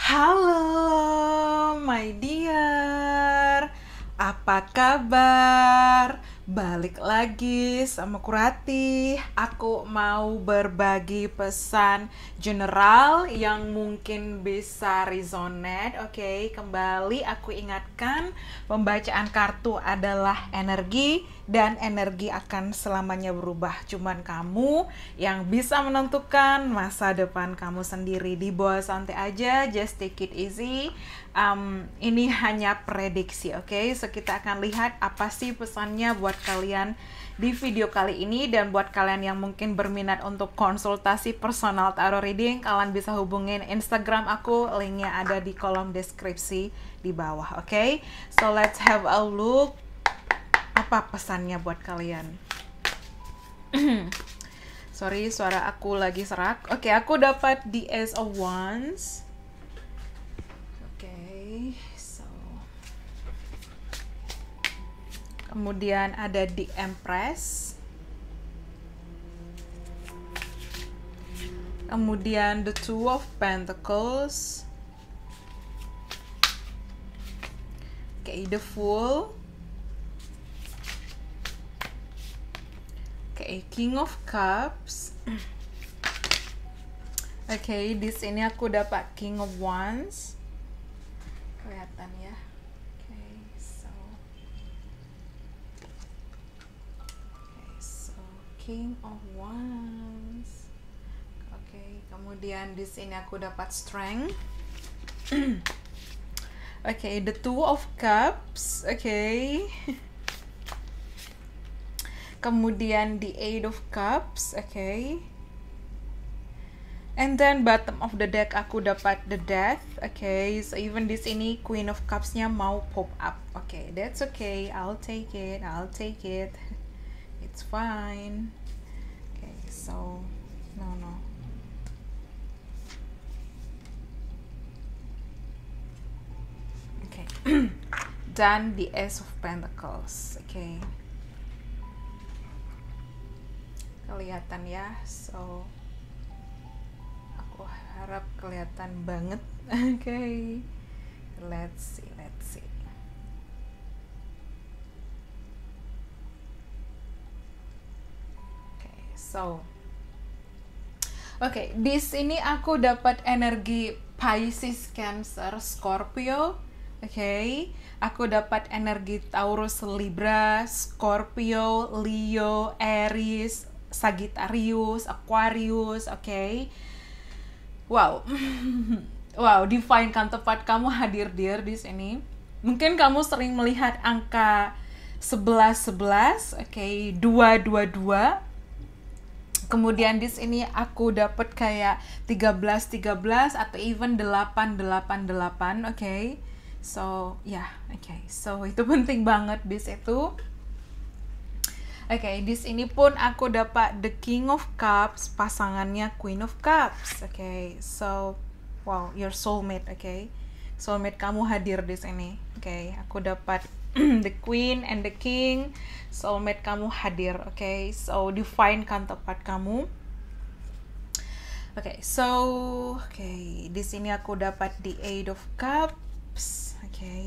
Halo, my dear. Apa kabar? Balik lagi sama Kurati. Aku mau berbagi pesan general yang mungkin bisa resonate. Oke, okay, kembali aku ingatkan, pembacaan kartu adalah energi dan energi akan selamanya berubah. Cuman kamu yang bisa menentukan masa depan kamu sendiri. Di bawah santai aja, just take it easy. Um, ini hanya prediksi, oke? Okay? So kita akan lihat apa sih pesannya buat kalian di video kali ini dan buat kalian yang mungkin berminat untuk konsultasi personal tarot reading, kalian bisa hubungin Instagram aku, linknya ada di kolom deskripsi di bawah, oke? Okay? So let's have a look apa pesannya buat kalian? Sorry, suara aku lagi serak. Oke, okay, aku dapat the Ace of Wands. Oke, so kemudian ada the Empress. Kemudian the Two of Pentacles. Oke, okay, the Fool. a King of Cups. Oke, okay, di sini aku dapat King of Wands. Kelihatan ya. Okay, so. King of Wands. Oke, okay, kemudian di sini aku dapat Strength. Oke, okay, the Two of Cups. Oke. kemudian the eight of cups oke okay. and then bottom of the deck aku dapat the death oke okay. so even this ini queen of cupsnya mau pop up oke okay, that's okay I'll take it I'll take it it's fine okay so no no okay done the ace of pentacles okay kelihatan ya so aku harap kelihatan banget oke okay. let's see let's see okay, so Oke, okay, di sini aku dapat energi Pisces, Cancer, Scorpio. Oke, okay. aku dapat energi Taurus, Libra, Scorpio, Leo, Aries, Sagittarius, Aquarius, oke. Okay? Wow. wow, kan tepat kamu hadir dear di sini. Mungkin kamu sering melihat angka 11 11, oke, okay? 222. kemudian di sini aku dapat kayak 13 13 atau even 8 8 8 oke okay? so ya yeah, oke okay. so itu penting banget bis itu Oke, okay, di sini pun aku dapat the King of Cups, pasangannya Queen of Cups. Oke, okay, so wow, your soulmate, oke. Okay? Soulmate kamu hadir di sini. Oke, okay, aku dapat the Queen and the King. Soulmate kamu hadir, oke. Okay? So define kan tempat kamu. Oke, okay, so oke, okay, di sini aku dapat the Eight of Cups. Oke, okay,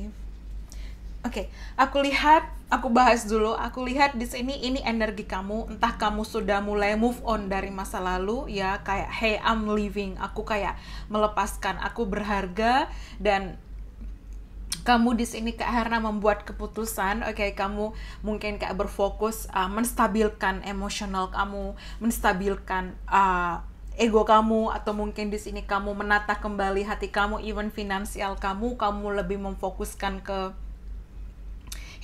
Oke, okay, aku lihat, aku bahas dulu. Aku lihat di sini ini energi kamu. Entah kamu sudah mulai move on dari masa lalu, ya kayak hey I'm leaving. Aku kayak melepaskan. Aku berharga dan kamu di sini karena membuat keputusan, oke okay, kamu mungkin kayak berfokus uh, menstabilkan emosional kamu, menstabilkan uh, ego kamu atau mungkin di sini kamu menata kembali hati kamu, even finansial kamu, kamu lebih memfokuskan ke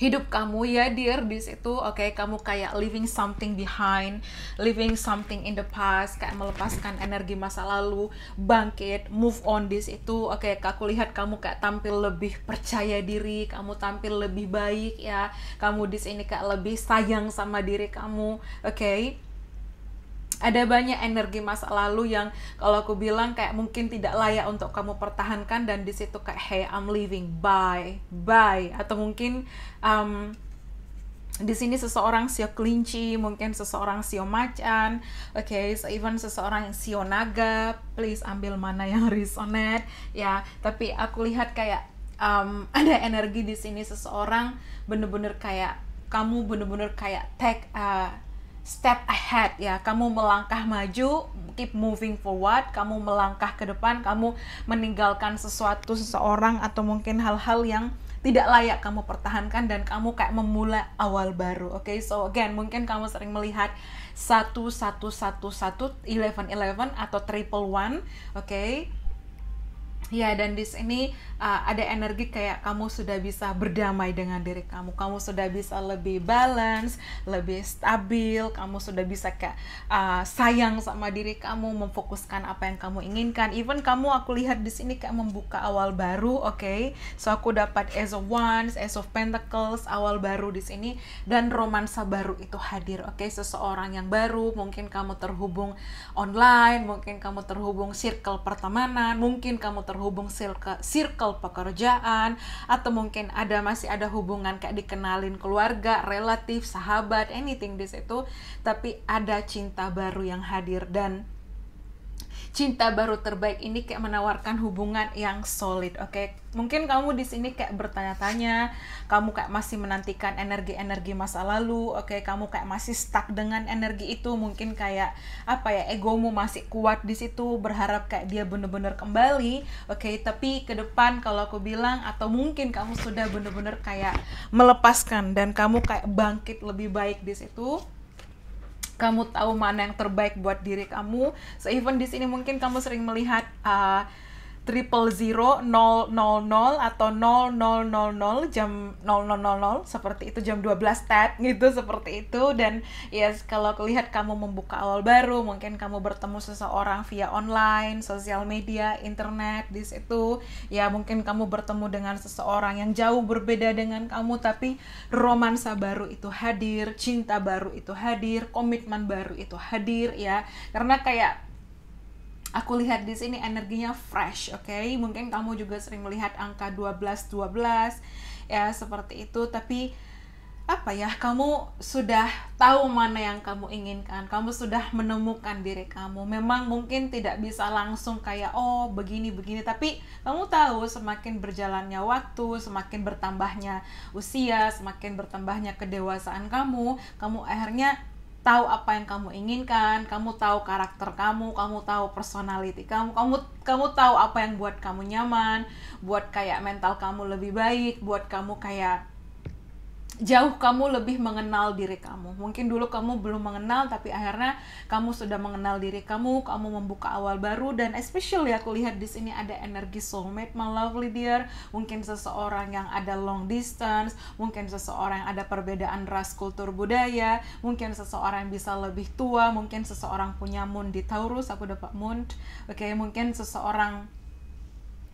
hidup kamu ya dear di situ oke okay, kamu kayak leaving something behind leaving something in the past kayak melepaskan energi masa lalu bangkit move on di situ oke okay, aku lihat kamu kayak tampil lebih percaya diri kamu tampil lebih baik ya kamu di sini kayak lebih sayang sama diri kamu oke okay? ada banyak energi masa lalu yang kalau aku bilang kayak mungkin tidak layak untuk kamu pertahankan dan di situ kayak hey I'm leaving bye bye atau mungkin um, di sini seseorang sio kelinci, mungkin seseorang sio macan, oke, okay, so even seseorang sio naga, please ambil mana yang resonate, ya. Tapi aku lihat kayak um, ada energi di sini seseorang bener-bener kayak kamu bener-bener kayak take uh, step ahead ya. Kamu melangkah maju, keep moving forward, kamu melangkah ke depan, kamu meninggalkan sesuatu seseorang atau mungkin hal-hal yang tidak layak kamu pertahankan dan kamu kayak memulai awal baru. Oke, okay? so again mungkin kamu sering melihat satu satu satu satu eleven eleven atau triple one, oke? Okay? Ya, dan di sini uh, eh, ada energi kayak kamu sudah bisa berdamai dengan diri kamu. Kamu sudah bisa lebih balance, lebih stabil, kamu sudah bisa kayak uh, sayang sama diri kamu, memfokuskan apa yang kamu inginkan. Even kamu aku lihat di sini kayak membuka awal baru, oke? Okay? So aku dapat Ace of Wands, Ace of Pentacles, awal baru di sini dan romansa baru itu hadir, oke? Okay? Seseorang yang baru, mungkin kamu terhubung online, mungkin kamu terhubung circle pertemanan, mungkin kamu terhubung circle, circle pekerjaan atau mungkin ada masih ada hubungan kayak dikenalin keluarga, relatif, sahabat, anything di situ, tapi ada cinta baru yang hadir dan cinta baru terbaik ini kayak menawarkan hubungan yang solid oke okay? mungkin kamu di sini kayak bertanya-tanya kamu kayak masih menantikan energi-energi masa lalu oke okay? kamu kayak masih stuck dengan energi itu mungkin kayak apa ya egomu masih kuat di situ berharap kayak dia bener-bener kembali oke okay? tapi ke depan kalau aku bilang atau mungkin kamu sudah bener-bener kayak melepaskan dan kamu kayak bangkit lebih baik di situ kamu tahu mana yang terbaik buat diri kamu so even di sini mungkin kamu sering melihat uh, triple zero nol nol nol atau nol nol nol nol jam nol nol nol nol seperti itu jam 12 tet gitu seperti itu dan yes kalau kelihat kamu membuka awal baru mungkin kamu bertemu seseorang via online sosial media internet di situ ya mungkin kamu bertemu dengan seseorang yang jauh berbeda dengan kamu tapi romansa baru itu hadir cinta baru itu hadir komitmen baru itu hadir ya karena kayak aku lihat di sini energinya fresh, oke? Okay? Mungkin kamu juga sering melihat angka 12 12 ya seperti itu, tapi apa ya? Kamu sudah tahu mana yang kamu inginkan. Kamu sudah menemukan diri kamu. Memang mungkin tidak bisa langsung kayak oh begini begini, tapi kamu tahu semakin berjalannya waktu, semakin bertambahnya usia, semakin bertambahnya kedewasaan kamu, kamu akhirnya tahu apa yang kamu inginkan, kamu tahu karakter kamu, kamu tahu personality kamu, kamu kamu tahu apa yang buat kamu nyaman, buat kayak mental kamu lebih baik, buat kamu kayak jauh kamu lebih mengenal diri kamu. Mungkin dulu kamu belum mengenal, tapi akhirnya kamu sudah mengenal diri kamu, kamu membuka awal baru, dan especially aku lihat di sini ada energi soulmate, my lovely dear. Mungkin seseorang yang ada long distance, mungkin seseorang yang ada perbedaan ras, kultur, budaya, mungkin seseorang yang bisa lebih tua, mungkin seseorang punya moon di Taurus, aku dapat moon. Oke, okay, mungkin seseorang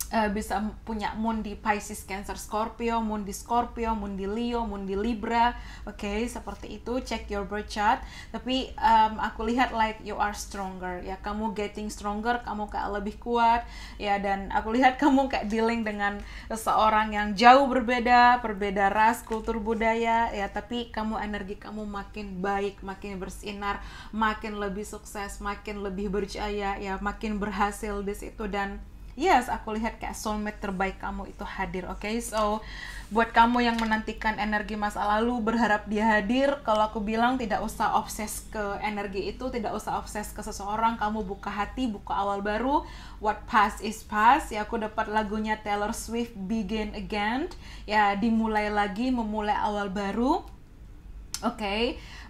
Eh, bisa punya moon di Pisces, Cancer, Scorpio, moon di Scorpio, moon di Leo, moon di Libra. Oke, okay, seperti itu check your birth chart. Tapi um, aku lihat like you are stronger ya. Kamu getting stronger, kamu kayak lebih kuat ya dan aku lihat kamu kayak dealing dengan seseorang yang jauh berbeda, berbeda ras, kultur, budaya ya, tapi kamu energi kamu makin baik, makin bersinar, makin lebih sukses, makin lebih berjaya ya, makin berhasil di situ dan yes aku lihat kayak soulmate terbaik kamu itu hadir oke okay? so buat kamu yang menantikan energi masa lalu berharap dia hadir kalau aku bilang tidak usah obses ke energi itu tidak usah obses ke seseorang kamu buka hati buka awal baru what past is past ya aku dapat lagunya Taylor Swift Begin Again ya dimulai lagi memulai awal baru Oke, okay?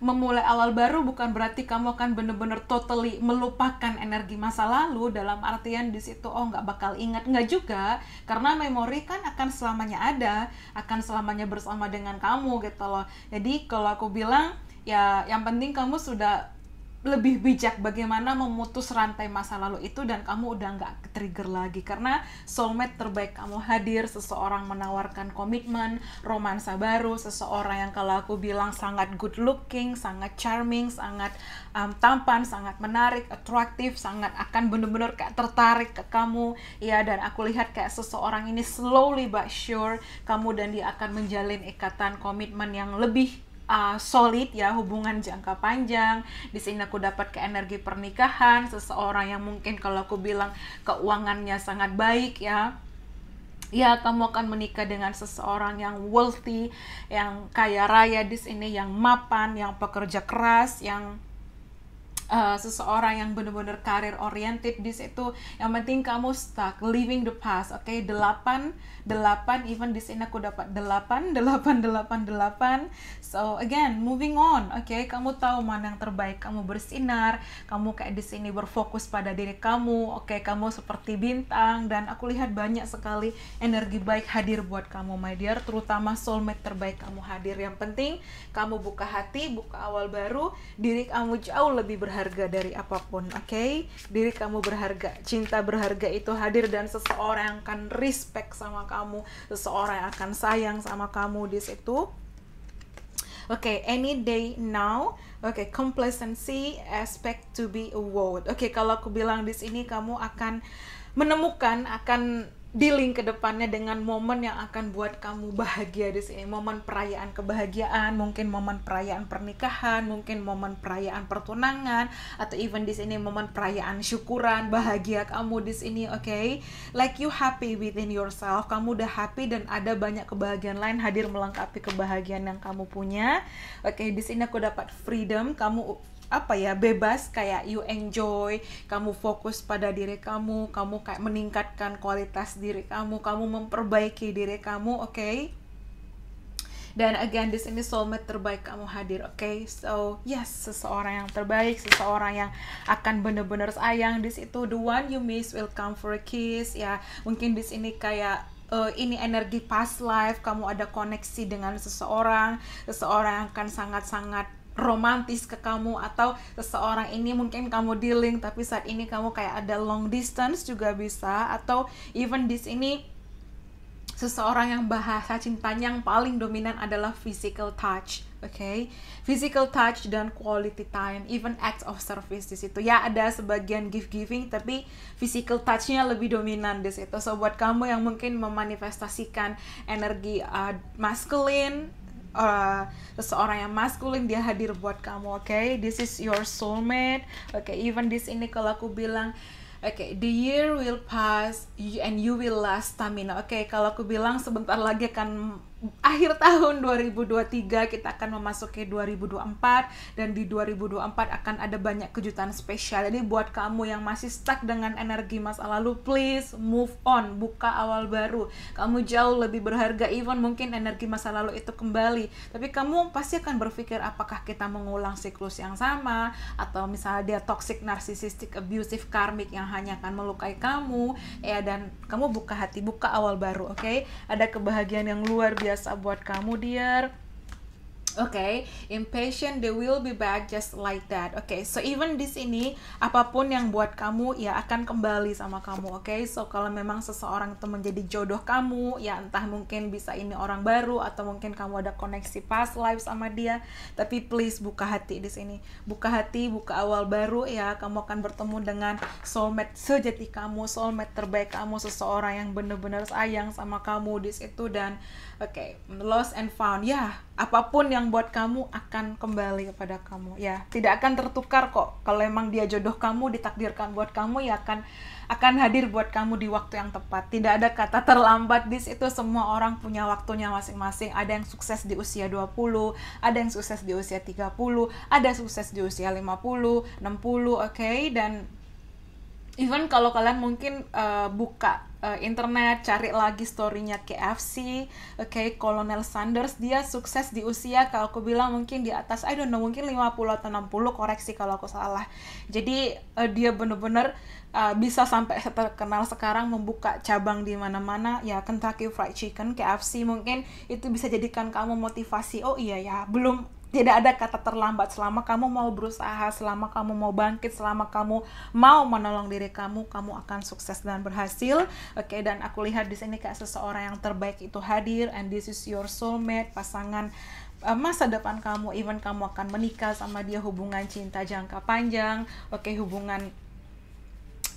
memulai awal baru bukan berarti kamu akan benar-benar totally melupakan energi masa lalu dalam artian di situ oh nggak bakal ingat nggak juga karena memori kan akan selamanya ada, akan selamanya bersama dengan kamu gitu loh. Jadi kalau aku bilang ya yang penting kamu sudah lebih bijak bagaimana memutus rantai masa lalu itu dan kamu udah nggak trigger lagi karena soulmate terbaik kamu hadir seseorang menawarkan komitmen romansa baru seseorang yang kalau aku bilang sangat good looking sangat charming sangat um, tampan sangat menarik atraktif sangat akan bener-bener kayak tertarik ke kamu ya dan aku lihat kayak seseorang ini slowly but sure kamu dan dia akan menjalin ikatan komitmen yang lebih uh, solid ya hubungan jangka panjang di sini aku dapat ke energi pernikahan seseorang yang mungkin kalau aku bilang keuangannya sangat baik ya ya kamu akan menikah dengan seseorang yang wealthy yang kaya raya di sini yang mapan yang pekerja keras yang Eh, seseorang yang benar-benar karir oriented di situ yang penting kamu stuck living the past oke okay? delapan delapan even di sini aku dapat delapan delapan delapan delapan so again moving on oke okay? kamu tahu mana yang terbaik kamu bersinar kamu kayak di sini berfokus pada diri kamu oke okay? kamu seperti bintang dan aku lihat banyak sekali energi baik hadir buat kamu my dear terutama soulmate terbaik kamu hadir yang penting kamu buka hati buka awal baru diri kamu jauh lebih berharga berharga dari apapun, oke? Okay? Diri kamu berharga, cinta berharga itu hadir dan seseorang yang akan respect sama kamu, seseorang yang akan sayang sama kamu di situ. Oke, okay, any day now. Oke, okay, complacency aspect to be award. Oke, okay, kalau aku bilang di sini kamu akan menemukan akan dealing ke depannya dengan momen yang akan buat kamu bahagia di sini. Momen perayaan kebahagiaan, mungkin momen perayaan pernikahan, mungkin momen perayaan pertunangan atau even di sini momen perayaan syukuran, bahagia kamu di sini, oke? Okay? Like you happy within yourself, kamu udah happy dan ada banyak kebahagiaan lain hadir melengkapi kebahagiaan yang kamu punya. Oke, okay, di sini aku dapat freedom, kamu apa ya bebas kayak you enjoy kamu fokus pada diri kamu kamu kayak meningkatkan kualitas diri kamu kamu memperbaiki diri kamu oke okay? dan again this sini soulmate terbaik kamu hadir oke okay? so yes seseorang yang terbaik seseorang yang akan bener-bener sayang di situ the one you miss will come for a kiss ya mungkin di sini kayak uh, ini energi past life, kamu ada koneksi dengan seseorang, seseorang yang akan sangat-sangat romantis ke kamu atau seseorang ini mungkin kamu dealing tapi saat ini kamu kayak ada long distance juga bisa atau even di sini seseorang yang bahasa cintanya yang paling dominan adalah physical touch okay? Physical touch dan quality time, even acts of service di situ. Ya ada sebagian gift giving, tapi physical touchnya lebih dominan di situ. So buat kamu yang mungkin memanifestasikan energi uh, masculine uh, seseorang yang maskulin dia hadir buat kamu oke okay? this is your soulmate oke okay, even this ini kalau aku bilang Oke, okay, the year will pass and you will last stamina. Oke, okay, kalau aku bilang sebentar lagi akan akhir tahun 2023 kita akan memasuki 2024 dan di 2024 akan ada banyak kejutan spesial. Jadi buat kamu yang masih stuck dengan energi masa lalu, please move on, buka awal baru. Kamu jauh lebih berharga even mungkin energi masa lalu itu kembali, tapi kamu pasti akan berpikir apakah kita mengulang siklus yang sama atau misalnya dia toxic narcissistic abusive karmic yang hanya akan melukai kamu ya dan kamu buka hati, buka awal baru, oke? Okay? Ada kebahagiaan yang luar biasa jasa buat kamu, dear. Okay, impatient they will be back just like that. Okay, so even di sini apapun yang buat kamu ya akan kembali sama kamu. Okay, so kalau memang seseorang itu menjadi jodoh kamu, ya entah mungkin bisa ini orang baru atau mungkin kamu ada koneksi past life sama dia, tapi please buka hati di sini. Buka hati, buka awal baru ya. Kamu akan bertemu dengan soulmate sejati kamu, soulmate terbaik kamu, seseorang yang benar-benar sayang sama kamu di situ dan oke, okay, lost and found. Ya, yeah, apapun yang yang buat kamu akan kembali kepada kamu ya tidak akan tertukar kok kalau emang dia jodoh kamu ditakdirkan buat kamu ya akan akan hadir buat kamu di waktu yang tepat tidak ada kata terlambat di situ semua orang punya waktunya masing-masing ada yang sukses di usia 20 ada yang sukses di usia 30 ada sukses di usia 50 60 oke okay? dan even kalau kalian mungkin uh, buka uh, internet, cari lagi storynya KFC, oke okay, Colonel Sanders dia sukses di usia kalau aku bilang mungkin di atas I don't know mungkin 50 atau 60 koreksi kalau aku salah. Jadi uh, dia bener-bener uh, bisa sampai terkenal sekarang membuka cabang di mana-mana ya Kentucky Fried Chicken, KFC mungkin itu bisa jadikan kamu motivasi. Oh iya ya, belum tidak ada kata terlambat selama kamu mau berusaha, selama kamu mau bangkit, selama kamu mau menolong diri kamu, kamu akan sukses dan berhasil. Oke, okay, dan aku lihat di sini kayak seseorang yang terbaik itu hadir and this is your soulmate, pasangan eh, masa depan kamu, even kamu akan menikah sama dia hubungan cinta jangka panjang, oke okay, hubungan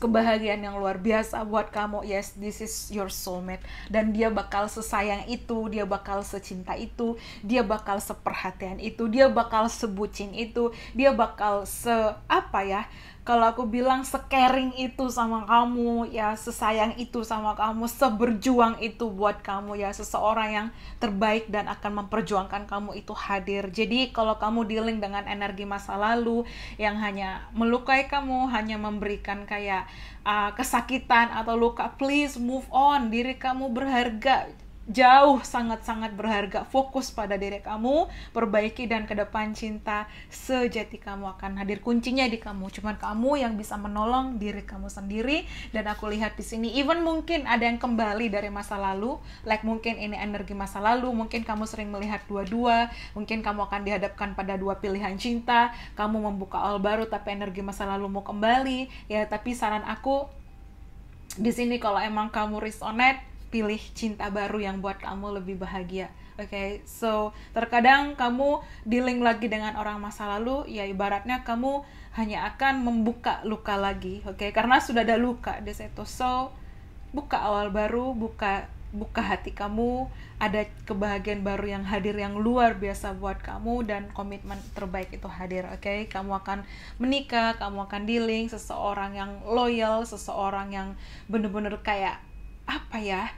kebahagiaan yang luar biasa buat kamu yes this is your soulmate dan dia bakal sesayang itu dia bakal secinta itu dia bakal seperhatian itu dia bakal sebucin itu dia bakal se apa ya kalau aku bilang sekering itu sama kamu ya sesayang itu sama kamu seberjuang itu buat kamu ya seseorang yang terbaik dan akan memperjuangkan kamu itu hadir jadi kalau kamu dealing dengan energi masa lalu yang hanya melukai kamu hanya memberikan kayak uh, kesakitan atau luka please move on diri kamu berharga jauh sangat-sangat berharga. Fokus pada diri kamu, perbaiki dan ke depan cinta sejati kamu akan hadir. Kuncinya di kamu, cuman kamu yang bisa menolong diri kamu sendiri. Dan aku lihat di sini, even mungkin ada yang kembali dari masa lalu, like mungkin ini energi masa lalu, mungkin kamu sering melihat dua-dua, mungkin kamu akan dihadapkan pada dua pilihan cinta, kamu membuka all baru tapi energi masa lalu mau kembali. Ya, tapi saran aku di sini kalau emang kamu resonate pilih cinta baru yang buat kamu lebih bahagia. Oke, okay? so terkadang kamu dealing lagi dengan orang masa lalu, ya ibaratnya kamu hanya akan membuka luka lagi, oke? Okay? Karena sudah ada luka di situ. So buka awal baru, buka buka hati kamu, ada kebahagiaan baru yang hadir yang luar biasa buat kamu dan komitmen terbaik itu hadir, oke? Okay? Kamu akan menikah, kamu akan dealing seseorang yang loyal, seseorang yang bener-bener kayak apa ya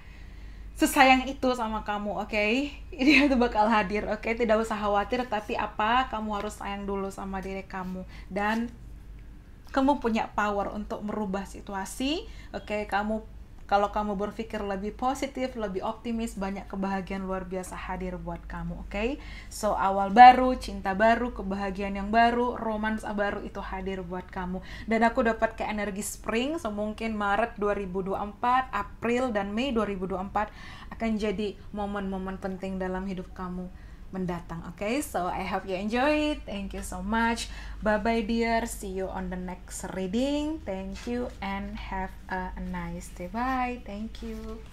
sesayang itu sama kamu, oke? Okay? Dia tuh bakal hadir, oke? Okay? Tidak usah khawatir, tapi apa? Kamu harus sayang dulu sama diri kamu dan kamu punya power untuk merubah situasi, oke? Okay? Kamu kalau kamu berpikir lebih positif, lebih optimis, banyak kebahagiaan luar biasa hadir buat kamu, oke? Okay? So, awal baru, cinta baru, kebahagiaan yang baru, romansa baru itu hadir buat kamu. Dan aku dapat ke energi spring, so mungkin Maret 2024, April dan Mei 2024 akan jadi momen-momen penting dalam hidup kamu mendatang. Oke, okay? so I hope you enjoy it. Thank you so much. Bye bye dear. See you on the next reading. Thank you and have a nice day. Bye. Thank you.